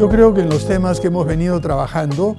Yo creo que en los temas que hemos venido trabajando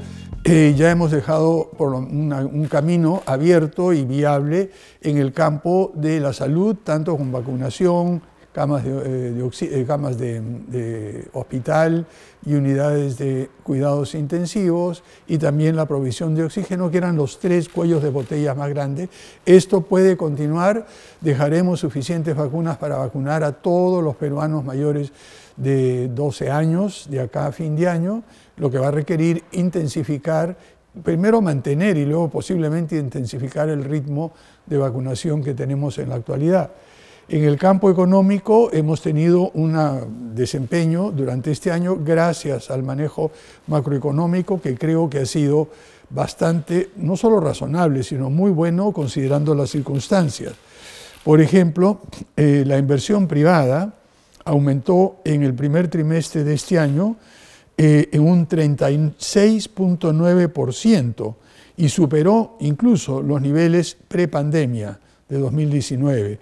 eh, ya hemos dejado por un camino abierto y viable en el campo de la salud, tanto con vacunación, camas, eh, eh, de, hospital y unidades de cuidados intensivos y también la provisión de oxígeno, que eran los tres cuellos de botella más grandes. Esto puede continuar, dejaremos suficientes vacunas para vacunar a todos los peruanos mayores de 12 años de acá a fin de año, lo que va a requerir intensificar primero mantener y luego posiblemente intensificar el ritmo de vacunación que tenemos en la actualidad. En el campo económico hemos tenido un desempeño durante este año gracias al manejo macroeconómico que creo que ha sido bastante, no solo razonable, sino muy bueno considerando las circunstancias. Por ejemplo, eh, la inversión privada aumentó en el primer trimestre de este año eh, en un 36.9% y superó incluso los niveles prepandemia de 2019.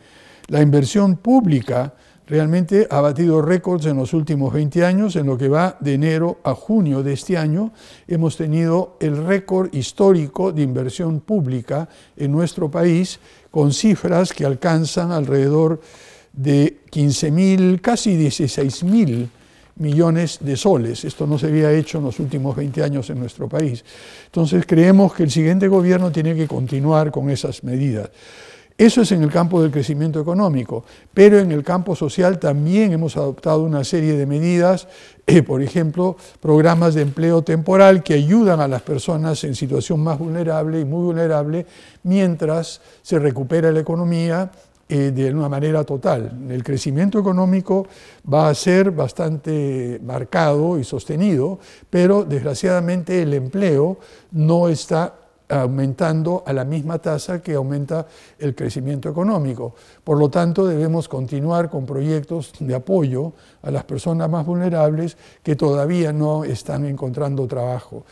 La inversión pública realmente ha batido récords en los últimos 20 años. En lo que va de enero a junio de este año, hemos tenido el récord histórico de inversión pública en nuestro país, con cifras que alcanzan alrededor de 15.000, mil, casi 16 mil millones de soles. Esto no se había hecho en los últimos 20 años en nuestro país. Entonces creemos que el siguiente gobierno tiene que continuar con esas medidas. Eso es en el campo del crecimiento económico, pero en el campo social también hemos adoptado una serie de medidas, eh, por ejemplo, programas de empleo temporal que ayudan a las personas en situación más vulnerable y muy vulnerable mientras se recupera la economía eh, de una manera total. El crecimiento económico va a ser bastante marcado y sostenido, pero desgraciadamente el empleo no está aumentando a la misma tasa que aumenta el crecimiento económico. Por lo tanto, debemos continuar con proyectos de apoyo a las personas más vulnerables que todavía no están encontrando trabajo.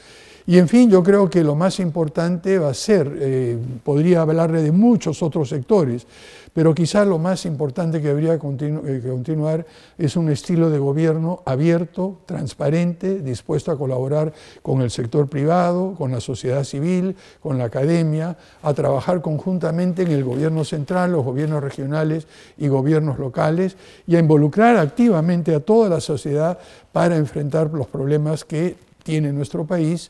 Y en fin, yo creo que lo más importante va a ser, eh, podría hablarle de muchos otros sectores, pero quizás lo más importante que habría eh, que continuar es un estilo de gobierno abierto, transparente, dispuesto a colaborar con el sector privado, con la sociedad civil, con la academia, a trabajar conjuntamente en el gobierno central, los gobiernos regionales y gobiernos locales, y a involucrar activamente a toda la sociedad para enfrentar los problemas que tiene nuestro país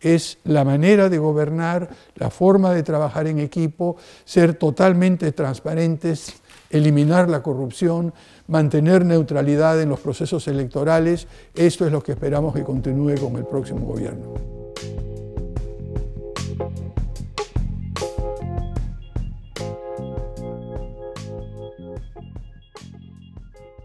es la manera de gobernar, la forma de trabajar en equipo, ser totalmente transparentes, eliminar la corrupción, mantener neutralidad en los procesos electorales. Esto es lo que esperamos que continúe con el próximo gobierno.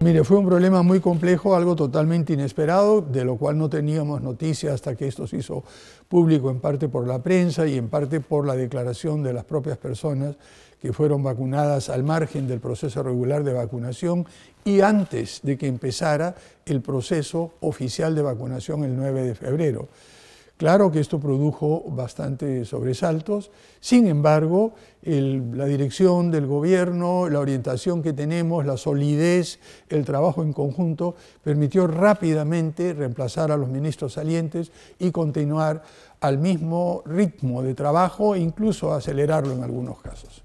Mire, fue un problema muy complejo, algo totalmente inesperado, de lo cual no teníamos noticia hasta que esto se hizo público, en parte por la prensa y en parte por la declaración de las propias personas que fueron vacunadas al margen del proceso regular de vacunación y antes de que empezara el proceso oficial de vacunación el 9 de febrero. Claro que esto produjo bastantes sobresaltos, sin embargo, la dirección del gobierno, la orientación que tenemos, la solidez, el trabajo en conjunto, permitió rápidamente reemplazar a los ministros salientes y continuar al mismo ritmo de trabajo e incluso acelerarlo en algunos casos.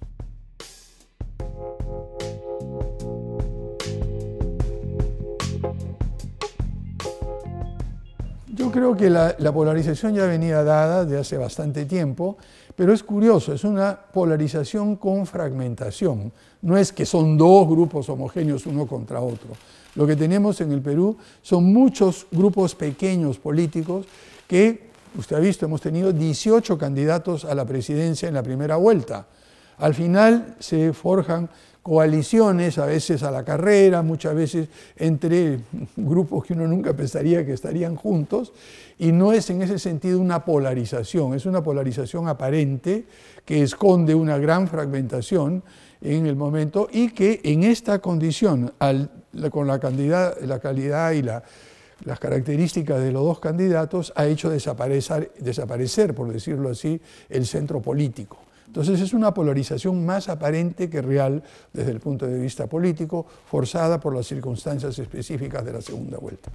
Yo creo que la, polarización ya venía dada de hace bastante tiempo, pero es curioso, es una polarización con fragmentación. No es que son dos grupos homogéneos uno contra otro. Lo que tenemos en el Perú son muchos grupos pequeños políticos que, usted ha visto, hemos tenido 18 candidatos a la presidencia en la primera vuelta al final se forjan coaliciones, a veces a la carrera, muchas veces entre grupos que uno nunca pensaría que estarían juntos, y no es en ese sentido una polarización, es una polarización aparente que esconde una gran fragmentación en el momento y que en esta condición, con la, calidad y las características de los dos candidatos, ha hecho desaparecer, por decirlo así, el centro político. Entonces es una polarización más aparente que real desde el punto de vista político, forzada por las circunstancias específicas de la segunda vuelta.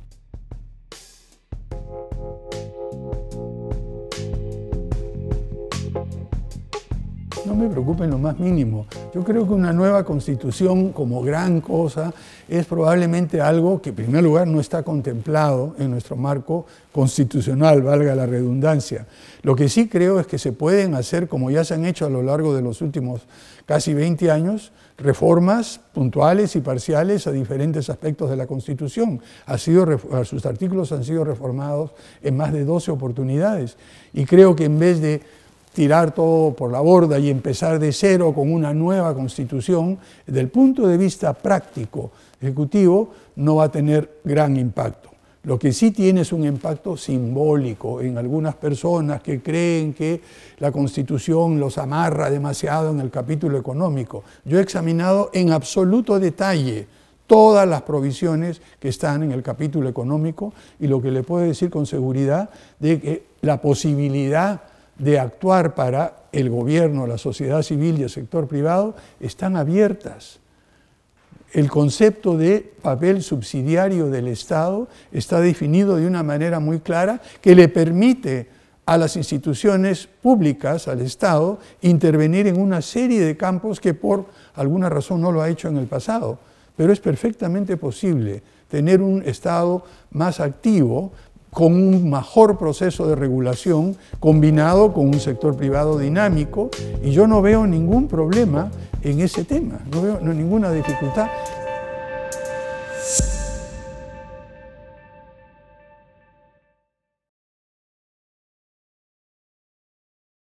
No me preocupen lo más mínimo. Yo creo que una nueva constitución como gran cosa es probablemente algo que en primer lugar no está contemplado en nuestro marco constitucional, valga la redundancia. Lo que sí creo es que se pueden hacer, como ya se han hecho a lo largo de los últimos casi 20 años, reformas puntuales y parciales a diferentes aspectos de la Constitución. sus artículos han sido reformados en más de 12 oportunidades. Y creo que en vez de tirar todo por la borda y empezar de cero con una nueva constitución, desde el punto de vista práctico ejecutivo, no va a tener gran impacto. Lo que sí tiene es un impacto simbólico en algunas personas que creen que la Constitución los amarra demasiado en el capítulo económico. Yo he examinado en absoluto detalle todas las provisiones que están en el capítulo económico y lo que le puedo decir con seguridad de que la posibilidad de actuar para el gobierno, la sociedad civil y el sector privado están abiertas. El concepto de papel subsidiario del Estado está definido de una manera muy clara que le permite a las instituciones públicas, al Estado, intervenir en una serie de campos que por alguna razón no lo ha hecho en el pasado. Pero es perfectamente posible tener un Estado más activo, con un mejor proceso de regulación combinado con un sector privado dinámico y yo no veo ningún problema en ese tema, no veo ninguna dificultad